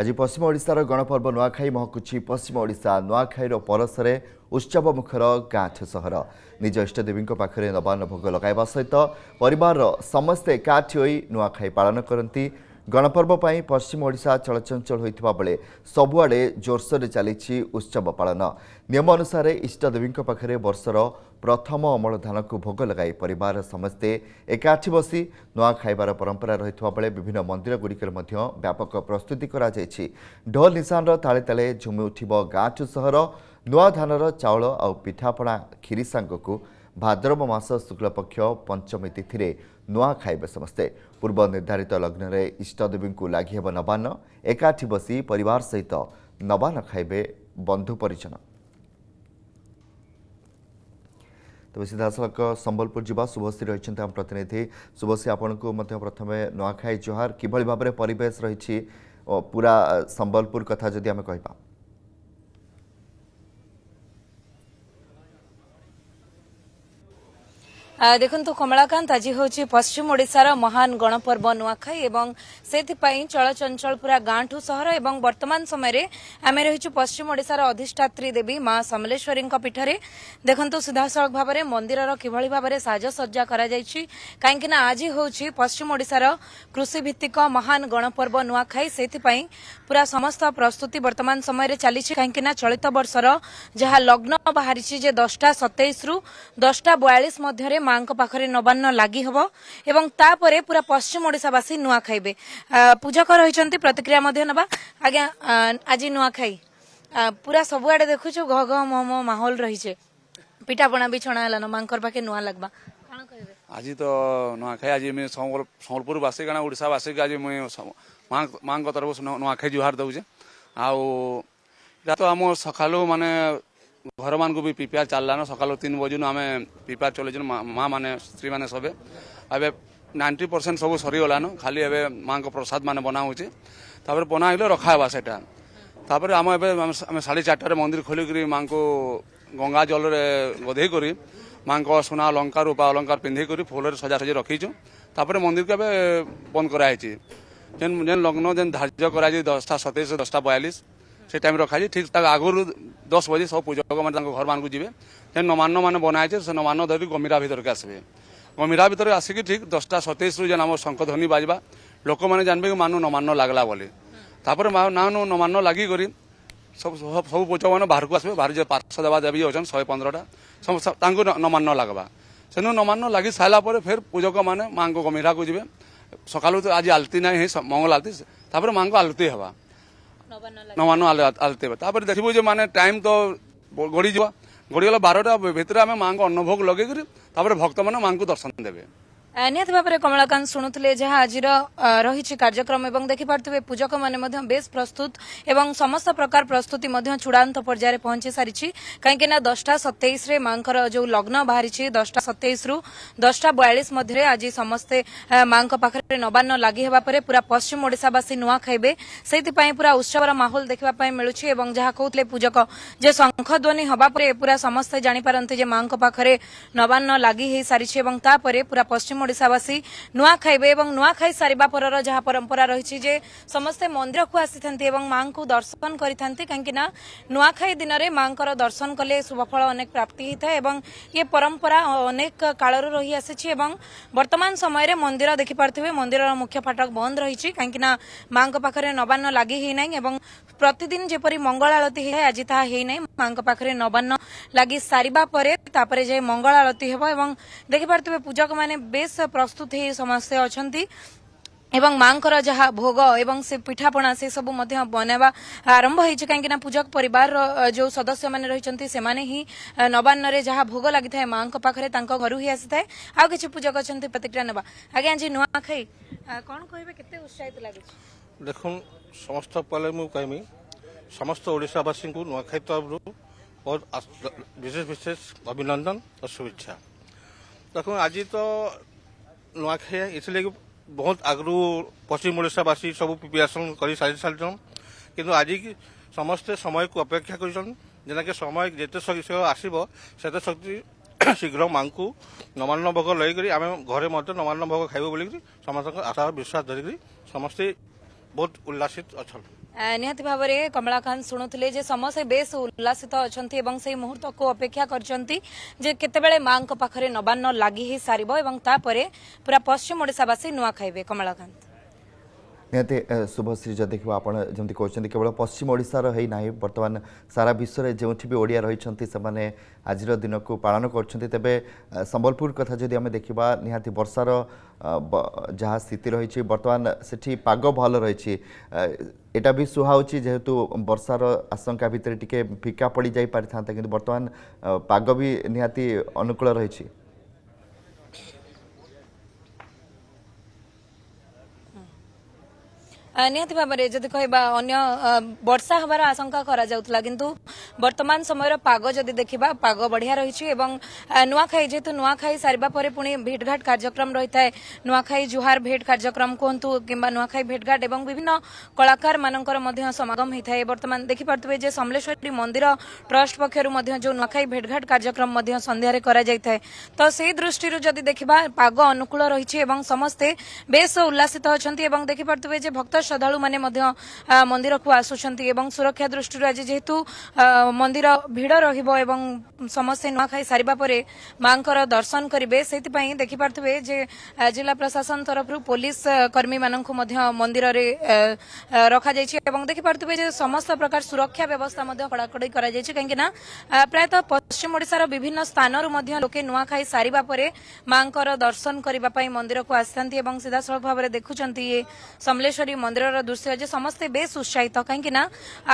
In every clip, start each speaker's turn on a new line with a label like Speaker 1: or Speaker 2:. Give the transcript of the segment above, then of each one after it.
Speaker 1: ଆଜି ପଶ୍ଚିମ ଓଡ଼ିଶାର ଗଣପର୍ବ ନୂଆଖାଇ ମହକୁଛି ପଶ୍ଚିମ ଓଡ଼ିଶା ନୂଆଖାଇର ପରଶରେ ଉତ୍ସବମୁଖର କାଠ ସହର ନିଜ ଇଷ୍ଟଦେବୀଙ୍କ ପାଖରେ ନବାନ୍ନ ଭୋଗ ଲଗାଇବା ସହିତ ପରିବାରର ସମସ୍ତେ କାଠ ହୋଇ ନୂଆଖାଇ ପାଳନ କରନ୍ତି ଗଣପର୍ବ ପାଇଁ ପଶ୍ଚିମ ଓଡ଼ିଶା ଚଳଚଞ୍ଚଳ ହୋଇଥିବା ବେଳେ ସବୁଆଡ଼େ ଜୋରସୋରରେ ଚାଲିଛି ଉତ୍ସବ ପାଳନ ନିୟମ ଅନୁସାରେ ଇଷ୍ଟଦେବୀଙ୍କ ପାଖରେ ବର୍ଷର ପ୍ରଥମ ଅମଳ ଧାନକୁ ଭୋଗ ଲଗାଇ ପରିବାରର ସମସ୍ତେ ଏକାଠି ବସି ନୂଆ ଖାଇବାର ପରମ୍ପରା ରହିଥିବା ବେଳେ ବିଭିନ୍ନ ମନ୍ଦିରଗୁଡ଼ିକରେ ମଧ୍ୟ ବ୍ୟାପକ ପ୍ରସ୍ତୁତି କରାଯାଇଛି ଢୋଲ ନିଶାନର ତାଳେ ତାଳେ ଝୁମି ଉଠିବ ଗାଁଠୁ ସହର ନୂଆ ଧାନର ଚାଉଳ ଆଉ ପିଠାପଣା କ୍ଷୀରି ସାଙ୍ଗକୁ ଭାଦ୍ରବ ମାସ ଶୁକ୍ଳପକ୍ଷ ପଞ୍ଚମୀ ତିଥିରେ ନୂଆ ଖାଇବେ ସମସ୍ତେ ପୂର୍ବ ନିର୍ଦ୍ଧାରିତ ଲଗ୍ନରେ ଇଷ୍ଟଦେବୀଙ୍କୁ ଲାଗି ହେବ ନବାନ୍ନ ଏକାଠି ବସି ପରିବାର ସହିତ ନବାନ ଖାଇବେ ବନ୍ଧୁ ପରିଜନ ତେବେ ସିଧାସଳଖ ସମ୍ବଲପୁର ଯିବା ଶୁଭଶ୍ରୀ ରହିଛନ୍ତି ଆମ ପ୍ରତିନିଧି ଶୁଭଶ୍ରୀ ଆପଣଙ୍କୁ ମଧ୍ୟ ପ୍ରଥମେ ନୂଆଖାଇ ଜୁହାର କିଭଳି ଭାବରେ ପରିବେଶ ରହିଛି ପୁରା ସମ୍ବଲପୁର କଥା ଯଦି ଆମେ କହିବା
Speaker 2: ଦେଖନ୍ତୁ କମଳାକାନ୍ତ ଆଜି ହେଉଛି ପଶ୍ଚିମ ଓଡ଼ିଶାର ମହାନ ଗଣପର୍ବ ନୂଆଖାଇ ଏବଂ ସେଥିପାଇଁ ଚଳଚଞ୍ଚଳ ପୁରା ଗାଁଠୁ ସହର ଏବଂ ବର୍ତ୍ତମାନ ସମୟରେ ଆମେ ରହିଛୁ ପଶ୍ଚିମ ଓଡ଼ିଶାର ଅଧିଷ୍ଠାତ୍ରୀ ଦେବୀ ମା ସମଲେଶ୍ୱରୀଙ୍କ ପୀଠରେ ଦେଖନ୍ତୁ ସିଧାସଳଖ ଭାବରେ ମନ୍ଦିରର କିଭଳି ଭାବରେ ସାଜସଜ୍ଜା କରାଯାଇଛି କାହିଁକିନା ଆଜି ହେଉଛି ପଶ୍ଚିମ ଓଡ଼ିଶାର କୃଷିଭିତ୍ତିକ ମହାନ ଗଣପର୍ବ ନୂଆଖାଇ ସେଥିପାଇଁ ପୁରା ସମସ୍ତ ପ୍ରସ୍ତୁତି ବର୍ତ୍ତମାନ ସମୟରେ ଚାଲିଛି କାହିଁକିନା ଚଳିତ ବର୍ଷର ଯାହା ଲଗ୍ନ ବାହାରିଛି ଯେ ଦଶଟା ସତେଇଶରୁ ଦଶଟା ବୟାଳିଶ ମଧ୍ୟରେ ମାଙ୍କ ପାଖରେ ନବାନ୍ନ ଲାଗି ହେବ ଏବଂ ତାପରେ ପୁରା ପଶ୍ଚିମ ଓଡ଼ିଶାବାସୀ ନୂଆ ଖାଇବେ ପୂଜକ ରହିଛନ୍ତି ପ୍ରତିକ୍ରିୟା ମଧ୍ୟ ନେବା ଆଜ୍ଞା ଆଜି ନୂଆଖାଇ ପୁରା ସବୁଆଡ଼େ ଦେଖୁଛୁ ଘ ଘ ମହ ମହ ମାହୋଲ ରହିଛେ ପିଠାପଣା ବି ଛଣା ହେଲାନ ମାଙ୍କର ପାଖେ ନୂଆ ଲାଗ୍ବା
Speaker 3: ଆଜି ତ ନୂଆଖାଇ ଆଜି ମୁଇଁ ସମ୍ବଲପୁରବାସୀ କାଣା ଓଡ଼ିଶାବାସୀକୁ ଆଜି ମୁଇଁ ମାଙ୍କ ତରଫରୁ ନୂଆଖାଇ ଜୁହାର ଦେଉଛେ ଆଉ ଏଇଟା ତ ଆମ ସକାଳୁ ମାନେ ଘର ମାନଙ୍କୁ ବି ପ୍ରିପେୟାର ଚାଲିଲାନ ସକାଳୁ ତିନି ବଜୁନୁ ଆମେ ପ୍ରିପେୟାର ଚଲେଇଛୁ ମା ମାନେ ସ୍ତ୍ରୀମାନେ ସବେ ଏବେ ନାଇଣ୍ଟି ପରସେଣ୍ଟ ସବୁ ସରିଗଲାନ ଖାଲି ଏବେ ମାଆଙ୍କ ପ୍ରସାଦ ମାନେ ବନା ହେଉଛି ତାପରେ ବନା ହେଇଗଲେ ରଖାହେବା ସେଟା ତାପରେ ଆମ ଏବେ ଆମେ ସାଢ଼େ ଚାରିଟାରେ ମନ୍ଦିର ଖୋଲିକରି ମାଆଙ୍କୁ ଗଙ୍ଗା ଜଳରେ ଗଧେଇ କରି ମାଆଙ୍କ ସୁନା ଅଲଙ୍କାର ରୂପା ଅଲଙ୍କାର ପିନ୍ଧେଇ କରି ଫୁଲରେ ସଜାସଜି ରଖିଛୁ ତାପରେ ମନ୍ଦିରକୁ ଏବେ ବନ୍ଦ କରାହେଇଛି ଯେନ୍ ଯେନ୍ ଲଗ୍ନ ଯେନ୍ ଧାର୍ଯ୍ୟ କରାଯାଇଛି ଦଶଟା ସତେଇଶ ଦଶଟା ବୟାଳିଶ ସେ ଟାଇମ୍ ରଖାଯାଇଛି ଠିକ୍ ତା ଆଗରୁ ଦଶ ବଜେ ସବୁ ପୂଜକମାନେ ତାଙ୍କ ଘରମାନଙ୍କୁ ଯିବେ ସେ ନମାନମାନେ ବନାହେଇଛି ସେ ନମାନ ଧରି ଗମିରା ଭିତରକୁ ଆସିବେ ଗମିରା ଭିତରେ ଆସିକି ଠିକ୍ ଦଶଟା ସତେଇଶରୁ ଯେନ୍ ଆମ ଶଙ୍ଖଧ୍ୱନି ବାଜିବା ଲୋକମାନେ ଜାଣିବେ କି ମାନୁ ନମାନ ଲାଗଲା ବୋଲି ତାପରେ ନାନୁ ନମାନ ଲାଗିକରି ସବୁ ସବୁ ପୂଜକମାନେ ବାହାରକୁ ଆସିବେ ବାହାରୁ ଯେ ପାର୍ଶ୍ୱ ଦେବା ଦେବୀ ଅଛନ୍ ଶହେ ପନ୍ଦରଟା ତାଙ୍କୁ ନମାନ ଲାଗବା ସେନୁ ନମାନ ଲାଗି ସାରିଲା ପରେ ଫେର୍ ପୂଜକମାନେ ମାଆଙ୍କ ଗମିରାକୁ ଯିବେ ସକାଳୁ ତ ଆଜି ଆଲତି ନାହିଁ ହେଇ ମଙ୍ଗଳ ଆଲତି ତାପରେ ମାଆଙ୍କ ଆଲତି ହେବା নবান্ন আলতে হবে ତାପରେ ଦେଖିବୁ ଯେ ମାନେ ଟାଇମ୍ ତ ଗଡ଼ିଯିବ ଗଡ଼ିଗଲା ବାରଟା ଭିତରେ ଆମେ ମାଆଙ୍କ ଅନ୍ନଭୋଗ ଲଗେଇକରି ତାପରେ ଭକ୍ତମାନେ ମାଆଙ୍କୁ ଦର୍ଶନ ଦେବେ
Speaker 2: ନିହାତି ଭାବରେ କମଳାକାନ୍ତ ଶୁଣୁଥିଲେ ଯାହା ଆଜିର ରହିଛି କାର୍ଯ୍ୟକ୍ରମ ଏବଂ ଦେଖିପାରୁଥିବେ ପୂଜକମାନେ ମଧ୍ୟ ବେଶ୍ ପ୍ରସ୍ତୁତ ଏବଂ ସମସ୍ତ ପ୍ରକାର ପ୍ରସ୍ତୁତି ମଧ୍ୟ ଚୂଡ଼ାନ୍ତ ପର୍ଯ୍ୟାୟରେ ପହଞ୍ଚି ସାରିଛି କାହିଁକିନା ଦଶଟା ସତେଇଶରେ ମାଙ୍କର ଯେଉଁ ଲଗ୍ନ ବାହାରିଛି ଦଶଟା ସତେଇଶରୁ ଦଶଟା ବୟାଳିଶ ମଧ୍ୟରେ ଆଜି ସମସ୍ତେ ମାଙ୍କ ପାଖରେ ନବାନ୍ନ ଲାଗି ହେବା ପରେ ପୁରା ପଶ୍ଚିମ ଓଡ଼ିଶାବାସୀ ନୂଆ ଖାଇବେ ସେଇଥିପାଇଁ ପୁରା ଉତ୍ସବର ମାହୋଲ ଦେଖିବା ପାଇଁ ମିଳୁଛି ଏବଂ ଯାହା କହୁଥିଲେ ପୂଜକ ଯେ ଶଙ୍ଖଧ୍ୱନି ହେବା ପରେ ପୁରା ସମସ୍ତେ ଜାଣିପାରନ୍ତି ଯେ ମାଙ୍କ ପାଖରେ ନବାନ୍ନ ଲାଗି ହୋଇସାରିଛି ଏବଂ ତାପରେ ପୁରା ପଶ୍ଚିମ ଓଡ଼ିଶାବାସୀ ନୂଆ ଖାଇବେ ଏବଂ ନୂଆଖାଇ ସାରିବା ପରର ଯାହା ପରମ୍ପରା ରହିଛି ଯେ ସମସ୍ତେ ମନ୍ଦିରକୁ ଆସିଥାନ୍ତି ଏବଂ ମାଙ୍କୁ ଦର୍ଶନ କରିଥାନ୍ତି କାହିଁକିନା ନୂଆଖାଇ ଦିନରେ ମାଙ୍କର ଦର୍ଶନ କଲେ ଶୁଭଫଳ ଅନେକ ପ୍ରାପ୍ତି ହୋଇଥାଏ ଏବଂ ଏ ପରମ୍ପରା ଅନେକ କାଳରୁ ରହିଆସିଛି ଏବଂ ବର୍ତ୍ତମାନ ସମୟରେ ମନ୍ଦିର ଦେଖିପାରୁଥିବେ ମନ୍ଦିରର ମୁଖ୍ୟ ଫାଟକ ବନ୍ଦ ରହିଛି କାହିଁକିନା ମାଙ୍କ ପାଖରେ ନବାନ୍ନ ଲାଗି ହୋଇନାହିଁ ଏବଂ ପ୍ରତିଦିନ ଯେପରି ମଙ୍ଗଳ ଆଳତୀ ହୁଏ ଆଜି ତାହା ହେଇନାହିଁ ମାଙ୍କ ପାଖରେ ନବାନ୍ନ ଲାଗି ସାରିବା ପରେ ତାପରେ ଯାଇ ମଙ୍ଗଳ ଆଳତୀ ହେବ ଏବଂ ଦେଖିପାରୁଥିବେ ପୂଜକମାନେ ବେଶ୍ ପ୍ରସ୍ତୁତ ହେଇ ସମସ୍ତେ ଅଛନ୍ତି এবং মাঙ্কর যাহা ভোগ এবং সে পিঠাপনা সে সবু মধ্যে বনাবা আরম্ভ হয়েছে কিনা পূজক পরিবার যে সদস্য মানে রয়েছেন সেমানে হি নবান্নরে যাহা ভোগ লাগি থাকে মাঙ্ক পাখরে তাঙ্ক ঘরু হি আসি থাকে আউ কিছু পূজক অনেক প্রতিক্রিয়া নেবা আজ্ঞা জি নুয়াখাই কোন কহবে কেতে উৎসাহিত লাগুছে
Speaker 3: ଦେଖୁନ୍ ସମସ୍ତ ପାଲେ ମୁଁ କହିମି ସମସ୍ତ ଓଡ଼ିଶାବାସୀଙ୍କୁ ନୂଆଖାଇ ତରଫରୁ ବହୁତ ବିଶେଷ ବିଶେଷ ଅଭିନନ୍ଦନ ଓ ଶୁଭେଚ୍ଛା ଦେଖୁନ୍ ଆଜି ତ ନୂଆଖାଇ ଏଥିଲାଗି ବହୁତ ଆଗରୁ ପଶ୍ଚିମ ଓଡ଼ିଶାବାସୀ ସବୁ ପ୍ରିପାରେସନ୍ କରି ସାରି ସାରିଛନ୍ କିନ୍ତୁ ଆଜି ସମସ୍ତେ ସମୟକୁ ଅପେକ୍ଷା କରିଛନ୍ ଯେନ୍ଟାକି ସମୟ ଯେତେ ଶୀଘ୍ର ଆସିବ ସେତେ ଶକ୍ତି ଶୀଘ୍ର ମାଙ୍କୁ ନମାନ୍ନ ଭୋଗ ଲଇକରି ଆମେ ଘରେ ମଧ୍ୟ ନମାନ୍ନ ଭୋଗ ଖାଇବୁ ବୋଲିକରି ସମସ୍ତଙ୍କ ଆଶା ବିଶ୍ୱାସ ଧରିକରି ସମସ୍ତେ ବହୁତ ଉଲ୍ଲାସିତ ଅଛନ୍ତି
Speaker 2: ନିହାତି ଭାବରେ କମଳାକାନ୍ତ ଶୁଣୁଥିଲେ ଯେ ସମସ୍ତେ ବେଶ୍ ଉଲ୍ଲାସିତ ଅଛନ୍ତି ଏବଂ ସେହି ମୁହୂର୍ତ୍ତକୁ ଅପେକ୍ଷା କରିଛନ୍ତି ଯେ କେତେବେଳେ ମାଙ୍କ ପାଖରେ ନବାନ୍ନ ଲାଗି ସାରିବ ଏବଂ ତାପରେ ପୁରା ପଶ୍ଚିମ ଓଡ଼ିଶାବାସୀ ନୂଆ ଖାଇବେ କମଳାକାନ୍ତ
Speaker 1: ନିହାତି ଶୁଭଶ୍ରୀ ଯଦି ଦେଖିବା ଆପଣ ଯେମିତି କହୁଛନ୍ତି କେବଳ ପଶ୍ଚିମ ଓଡ଼ିଶାର ହେଇନାହିଁ ବର୍ତ୍ତମାନ ସାରା ବିଶ୍ୱରେ ଯେଉଁଠି ବି ଓଡ଼ିଆ ରହିଛନ୍ତି ସେମାନେ ଆଜିର ଦିନକୁ ପାଳନ କରୁଛନ୍ତି ତେବେ ସମ୍ବଲପୁର କଥା ଯଦି ଆମେ ଦେଖିବା ନିହାତି ବର୍ଷାର ଯାହା ସ୍ଥିତି ରହିଛି ବର୍ତ୍ତମାନ ସେଠି ପାଗ ଭଲ ରହିଛି এটা বি সুহাউছি যেহেতু বর্ষার আশঙ্কা ভিতরে টিকে ফিকা পড়ি যাই পারিথান্তা কিন্তু বর্তমান পাগ বি নিহাতি অনুকূল রয়েছে
Speaker 2: अन्य ति बारे यदि कोही बा अन्य वर्षा भ बारे आशंका करा जाउतला किनतु বর্তমান সময়ের পাগ যদি দেখা পাগ বড়িয়া রয়েছে এবং নূয়াখাই যেহেতু নূয়াখাই সারা পরে পুঁ ভেটঘাট কার্যক্রম রয়েছে নূয়াখাই জুহার ভেট কার্যক্রম কুহতু কিংবা নূয়াখাই ভেটঘাট এবং বিভিন্ন কলাকার মানকর মধ্যে সমাগম হয়ে বর্তমান দেখিপারে যে সমলেশ্বরী মন্দির ট্রষ্ট পক্ষ যে নূয়াখাই ভেটঘাট কার্যক্রম সন্ধ্যায় করা যাই তো সেই দৃষ্টি যদি দেখা পাগ অনুকূল রয়েছে এবং সমস্তে বেশ উল্লাসিত অনেক এবং দেখিপারে যে ভক্ত শ্রদ্ধা মানে মন্দির আসুচার এবং সুরক্ষা দৃষ্টি আজ যেহেতু ମନ୍ଦିର ଭିଡ଼ ରହିବ ଏବଂ ସମସ୍ତେ ନୂଆଖାଇ ସାରିବା ପରେ ମାଙ୍କର ଦର୍ଶନ କରିବେ ସେଥିପାଇଁ ଦେଖିପାରୁଥିବେ ଯେ ଜିଲ୍ଲା ପ୍ରଶାସନ ତରଫରୁ ପୋଲିସ କର୍ମୀମାନଙ୍କୁ ମଧ୍ୟ ମନ୍ଦିରରେ ରଖାଯାଇଛି ଏବଂ ଦେଖିପାରୁଥିବେ ଯେ ସମସ୍ତ ପ୍ରକାର ସୁରକ୍ଷା ବ୍ୟବସ୍ଥା ମଧ୍ୟ କଡ଼ାକଡ଼ି କରାଯାଇଛି କାହିଁକିନା ପ୍ରାୟତଃ ପଶ୍ଚିମ ଓଡ଼ିଶାର ବିଭିନ୍ନ ସ୍ଥାନରୁ ମଧ୍ୟ ଲୋକେ ନୂଆଖାଇ ସାରିବା ପରେ ମାଙ୍କର ଦର୍ଶନ କରିବା ପାଇଁ ମନ୍ଦିରକୁ ଆସିଥାନ୍ତି ଏବଂ ସିଧାସଳଖ ଭାବରେ ଦେଖୁଛନ୍ତି ଏ ସମଲେଶ୍ୱରୀ ମନ୍ଦିରର ଦୃଶ୍ୟ ଯେ ସମସ୍ତେ ବେଶ୍ ଉତ୍ସାହିତ କାହିଁକିନା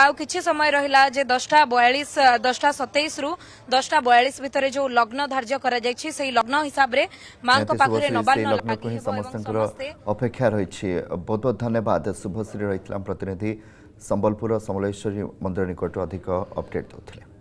Speaker 2: ଆଉ କିଛି ସମୟ ରହିଲା ଯେ ଦଶଟା বয়াশ দশটা সতেইশ রু দশটা বয়াশ ভিতরে যে লগ্ন ধার্য করা যাই সেই লগ্ন হিসাবে
Speaker 1: অপেক্ষা রয়েছে বহুত বহুত ধন্যবাদ শুভশ্রী রয়েছিলাম প্রতিনিধি সম্বলপুর সমলেশ্বরী মন্দির নিকট অধিক অপডেট দেওয়া